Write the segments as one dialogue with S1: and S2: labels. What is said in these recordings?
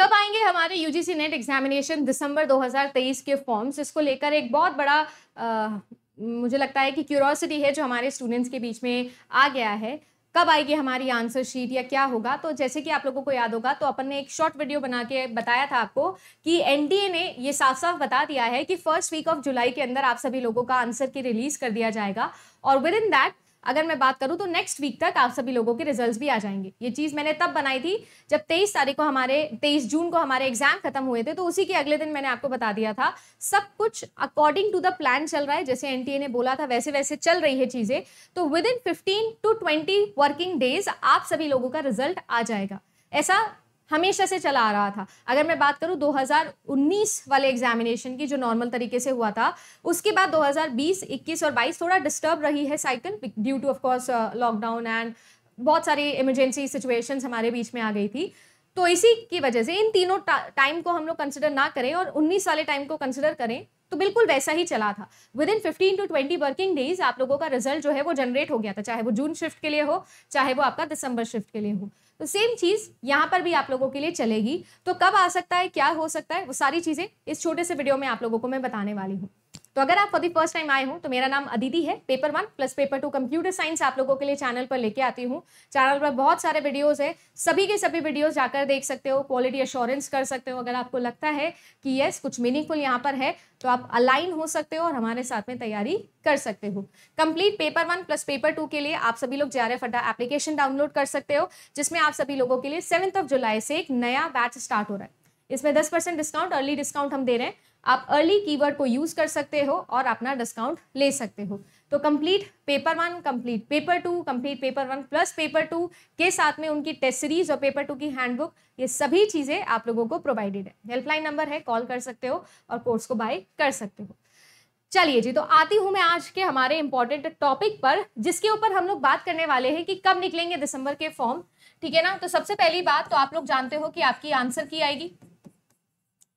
S1: कब आएंगे हमारे यूजीसी नेट एग्जामिनेशन दिसंबर 2023 के फॉर्म्स इसको लेकर एक बहुत बड़ा आ, मुझे लगता है कि क्यूरोसिटी है जो हमारे स्टूडेंट्स के बीच में आ गया है कब आएगी हमारी आंसर शीट या क्या होगा तो जैसे कि आप लोगों को याद होगा तो अपन ने एक शॉर्ट वीडियो बना के बताया था आपको कि एनडीए ने ये साफ साफ बता दिया है कि फर्स्ट वीक ऑफ जुलाई के अंदर आप सभी लोगों का आंसर की रिलीज कर दिया जाएगा और विद इन दैट अगर मैं बात करूँ तो नेक्स्ट वीक तक आप सभी लोगों के रिजल्ट्स भी आ जाएंगे ये चीज़ मैंने तब बनाई थी जब 23 तारीख को हमारे 23 जून को हमारे एग्जाम खत्म हुए थे तो उसी के अगले दिन मैंने आपको बता दिया था सब कुछ अकॉर्डिंग टू द प्लान चल रहा है जैसे एनटीए ने बोला था वैसे वैसे चल रही है चीज़ें तो within fifteen to twenty working days आप सभी लोगों का रिजल्ट आ जाएगा ऐसा हमेशा से चला आ रहा था अगर मैं बात करूँ 2019 वाले एग्जामिनेशन की जो नॉर्मल तरीके से हुआ था उसके बाद 2020, 21 और 22 थोड़ा डिस्टर्ब रही है cycle due to of course lockdown and बहुत सारी इमरजेंसी सिचुएशंस हमारे बीच में आ गई थी तो इसी की वजह से इन तीनों टाइम को हम लोग कंसिडर ना करें और उन्नीस वाले टाइम को कंसिडर करें तो बिल्कुल वैसा ही चला था within fifteen to twenty working days आप लोगों का रिजल्ट जो है वो जनरेट हो गया था चाहे वो जून शिफ्ट के लिए हो चाहे वो आपका दिसंबर शिफ्ट के लिए हो तो सेम चीज़ यहाँ पर भी आप लोगों के लिए चलेगी तो कब आ सकता है क्या हो सकता है वो सारी चीज़ें इस छोटे से वीडियो में आप लोगों को मैं बताने वाली हूँ तो अगर आप फॉर दी फर्स्ट टाइम आए हो तो मेरा नाम अदिति है paper one plus paper two computer science आप लोगों के लिए चैनल पर लेके आती हूँ चैनल पर बहुत सारे वीडियोस है सभी के सभी वीडियोस जाकर देख सकते हो क्वालिटी अश्योरेंस कर सकते हो अगर आपको लगता है कि यस कुछ मीनिंगफुल यहाँ पर है तो आप अलाइन हो सकते हो और हमारे साथ में तैयारी कर सकते हो complete paper one plus paper two के लिए आप सभी लोग जे आर एप्लीकेशन डाउनलोड कर सकते हो जिसमें आप सभी लोगों के लिए सेवन्थ ऑफ जुलाई से एक नया बैच स्टार्ट हो रहा है इसमें दस परसेंट डिस्काउंट अर्ली डिस्काउंट हम दे रहे हैं आप अर्ली कीवर्ड को यूज़ कर सकते हो और अपना डिस्काउंट ले सकते हो तो complete paper one complete paper two complete paper one plus paper two के साथ में उनकी टेस्ट सीरीज और पेपर टू की हैंडबुक ये सभी चीज़ें आप लोगों को प्रोवाइडेड है हेल्पलाइन नंबर है कॉल कर सकते हो और कोर्स को बाय कर सकते हो चलिए जी तो आती हूँ मैं आज के हमारे इंपॉर्टेंट टॉपिक पर जिसके ऊपर हम लोग बात करने वाले हैं कि कब निकलेंगे दिसंबर के फॉर्म ठीक है ना तो सबसे पहली बात तो आप लोग जानते हो कि आपकी आंसर की आएगी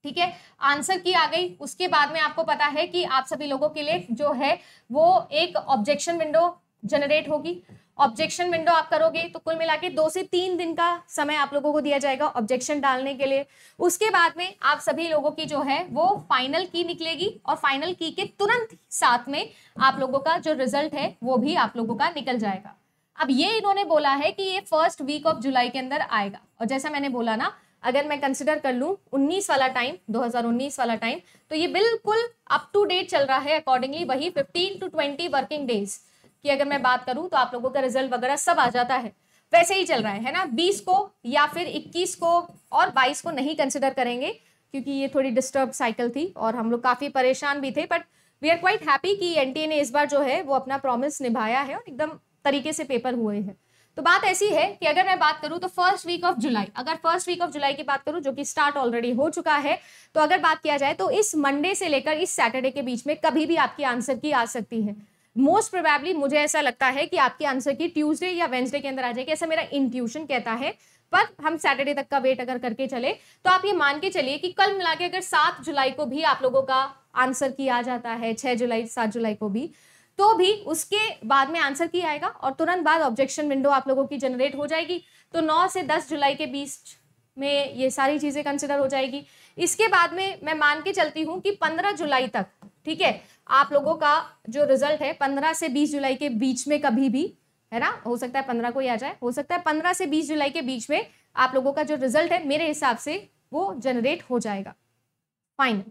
S1: ठीक है आंसर की आ गई उसके बाद में आपको पता है कि आप सभी लोगों के लिए जो है वो एक ऑब्जेक्शन विंडो जनरेट होगी ऑब्जेक्शन विंडो आप करोगे तो कुल मिला के दो से तीन दिन का समय आप लोगों को दिया जाएगा ऑब्जेक्शन डालने के लिए उसके बाद में आप सभी लोगों की जो है वो फाइनल की निकलेगी और फाइनल की के तुरंत साथ में आप लोगों का जो रिजल्ट है वो भी आप लोगों का निकल जाएगा अब ये इन्होंने बोला है कि ये फर्स्ट वीक ऑफ जुलाई के अंदर आएगा और जैसा मैंने बोला ना अगर मैं कंसिडर कर लूँ 19 वाला टाइम 2019 वाला टाइम तो ये बिल्कुल अप टू डेट चल रहा है अकॉर्डिंगली वही 15 टू 20 वर्किंग डेज की अगर मैं बात करूँ तो आप लोगों का रिजल्ट वगैरह सब आ जाता है वैसे ही चल रहा है है ना 20 को या फिर 21 को और 22 को नहीं कंसिडर करेंगे क्योंकि ये थोड़ी डिस्टर्ब साइकिल थी और हम लोग काफ़ी परेशान भी थे but we are quite happy कि एन ने इस बार जो है वो अपना प्रॉमिस निभाया है और एकदम तरीके से पेपर हुए हैं तो बात ऐसी है कि अगर मैं बात करूं तो फर्स्ट वीक ऑफ जुलाई अगर फर्स्ट वीक ऑफ जुलाई की बात करूं जो कि स्टार्ट ऑलरेडी हो चुका है तो अगर बात किया जाए तो इस मंडे से लेकर इस सैटरडे के बीच में कभी भी आपकी आंसर की आ सकती है मोस्ट प्रोबेबली मुझे ऐसा लगता है कि आपकी आंसर की ट्यूजडे या वेंसडे के अंदर आ जाएगी ऐसा मेरा इंट्यूशन कहता है पर हम सैटरडे तक का वेट अगर करके चले तो आप ये मान के चलिए कि कल मिला के अगर सात जुलाई को भी आप लोगों का आंसर किया जाता है छह जुलाई सात जुलाई को भी तो भी उसके बाद में आंसर की आएगा और तुरंत बाद ऑब्जेक्शन विंडो आप लोगों की जनरेट हो जाएगी तो 9 से 10 जुलाई के बीच में ये सारी चीज़ें कंसिडर हो जाएगी इसके बाद में मैं मान के चलती हूँ कि 15 जुलाई तक ठीक है आप लोगों का जो रिजल्ट है 15 से 20 जुलाई के बीच में कभी भी है ना हो सकता है पंद्रह को ही आ जाए हो सकता है पंद्रह से बीस जुलाई के बीच में आप लोगों का जो रिजल्ट है मेरे हिसाब से वो जनरेट हो जाएगा फाइनल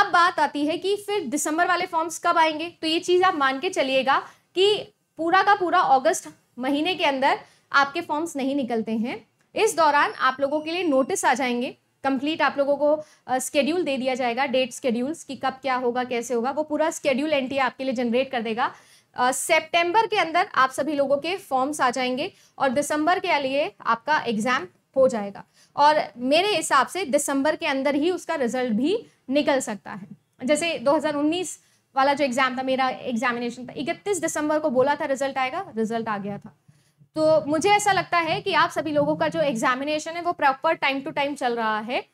S1: अब बात आती है कि फिर दिसंबर वाले फॉर्म्स कब आएंगे तो ये चीज़ आप मान के चलिएगा कि पूरा का पूरा अगस्त महीने के अंदर आपके फॉर्म्स नहीं निकलते हैं इस दौरान आप लोगों के लिए नोटिस आ जाएंगे कंप्लीट आप लोगों को स्केड्यूल uh, दे दिया जाएगा डेट स्केड्यूल्स कि कब क्या होगा कैसे होगा वो पूरा स्केड्यूल एन आपके लिए जनरेट कर देगा सेप्टेम्बर uh, के अंदर आप सभी लोगों के फॉर्म्स आ जाएंगे और दिसंबर के लिए आपका एग्ज़ाम हो जाएगा और मेरे हिसाब से दिसंबर के अंदर ही उसका रिजल्ट भी निकल सकता है जैसे 2019 वाला जो एग्ज़ाम था मेरा एग्जामिनेशन था इकतीस दिसंबर को बोला था रिजल्ट आएगा रिजल्ट आ गया था तो मुझे ऐसा लगता है कि आप सभी लोगों का जो एग्जामिनेशन है वो प्रॉपर टाइम टू टाइम चल रहा है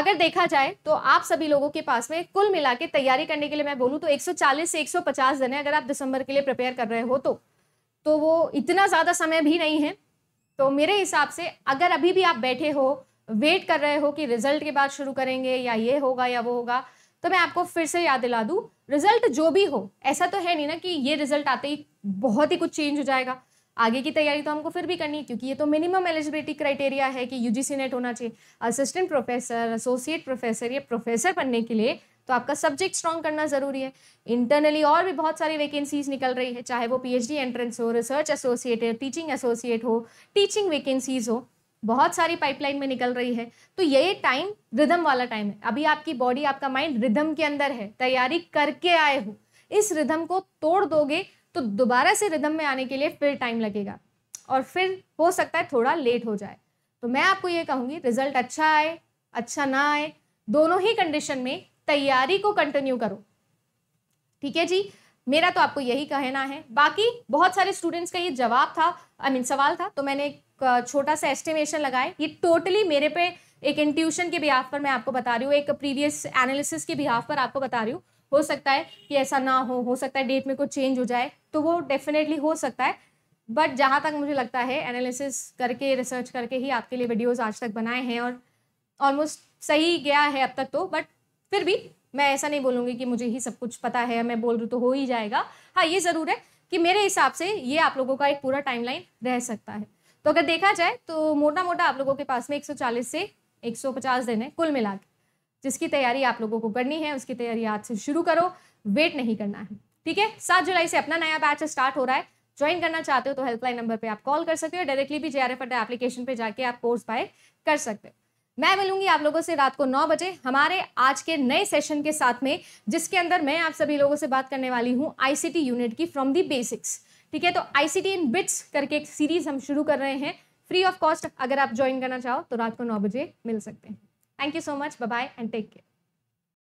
S1: अगर देखा जाए तो आप सभी लोगों के पास में कुल मिला के तैयारी करने के लिए मैं बोलूँ तो 140 से 150 दिन है अगर आप दिसंबर के लिए प्रिपेयर कर रहे हो तो तो वो इतना ज़्यादा समय भी नहीं है तो मेरे हिसाब से अगर अभी भी आप बैठे हो वेट कर रहे हो कि रिजल्ट के बाद शुरू करेंगे या ये होगा या वो होगा तो मैं आपको फिर से याद दिला दूँ रिजल्ट जो भी हो ऐसा तो है नहीं ना कि ये रिजल्ट आते ही बहुत ही कुछ चेंज हो जाएगा आगे की तैयारी तो हमको फिर भी करनी है क्योंकि ये तो मिनिमम एलिजिबिलिटी क्राइटेरिया है कि यूजीसी नेट होना चाहिए असिस्टेंट प्रोफेसर एसोसिएट प्रोफेसर या प्रोफेसर बनने के लिए तो आपका सब्जेक्ट स्ट्रॉन्ग करना ज़रूरी है इंटरनली और भी बहुत सारी वैकेंसीज निकल रही है चाहे वो पीएचडी एंट्रेंस हो रिसर्च एसोसिएट टीचिंग एसोसिएट हो टीचिंग वैकेंसीज हो बहुत सारी पाइपलाइन में निकल रही है तो ये टाइम रिदम वाला टाइम है अभी आपकी बॉडी आपका माइंड रिदम के अंदर है तैयारी करके आए हो इस रिदम को तोड़ दोगे तो दोबारा से रिदम में आने के लिए फिर टाइम लगेगा और फिर हो सकता है थोड़ा लेट हो जाए तो मैं आपको ये कहूँगी रिजल्ट अच्छा आए अच्छा ना आए दोनों ही कंडीशन में तैयारी को कंटिन्यू करो ठीक है जी मेरा तो आपको यही कहना है बाकी बहुत सारे स्टूडेंट्स का ये जवाब था आई I मीन mean, सवाल था तो मैंने छोटा सा एस्टिमेशन लगाएं ये टोटली मेरे पे एक इंट्यूशन के बिहाफ पर मैं आपको बता रही हूँ एक प्रीवियस एनालिसिस के बिहाफ पर आपको बता रही हूँ हो सकता है कि ऐसा ना हो हो सकता है डेट में कुछ चेंज हो जाए तो वो डेफिनेटली हो सकता है बट जहाँ तक मुझे लगता है एनालिसिस करके रिसर्च करके ही आपके लिए वीडियोज़ आज तक बनाए हैं और ऑलमोस्ट सही गया है अब तक तो बट फिर भी मैं ऐसा नहीं बोलूँगी कि मुझे ही सब कुछ पता है मैं बोल रही तो हो ही जाएगा हाँ ये ज़रूर है कि मेरे हिसाब से ये आप लोगों का एक पूरा टाइमलाइन रह सकता है तो अगर देखा जाए तो मोटा मोटा आप लोगों के पास में 140 से 150 दिन है कुल मिला जिसकी तैयारी आप लोगों को करनी है उसकी तैयारी आज से शुरू करो वेट नहीं करना है ठीक है सात जुलाई से अपना नया बैच स्टार्ट हो रहा है ज्वाइन करना चाहते हो तो हेल्पलाइन नंबर पर आप कॉल कर सकते हो डायरेक्टली भी जे आर एफ एप्लीकेशन पर जाके आप कोर्स बाय कर सकते हो मैं मिलूंगी आप लोगों से रात को नौ बजे हमारे आज के नए सेशन के साथ में जिसके अंदर मैं आप सभी लोगों से बात करने वाली हूँ आईसीटी यूनिट की फ्रॉम दी बेसिक्स ठीक है तो आईसीटी इन बिट्स करके एक सीरीज हम शुरू कर रहे हैं फ्री ऑफ कॉस्ट अगर आप ज्वाइन करना चाहो तो रात को नौ बजे मिल सकते हैं thank you so much bye and take care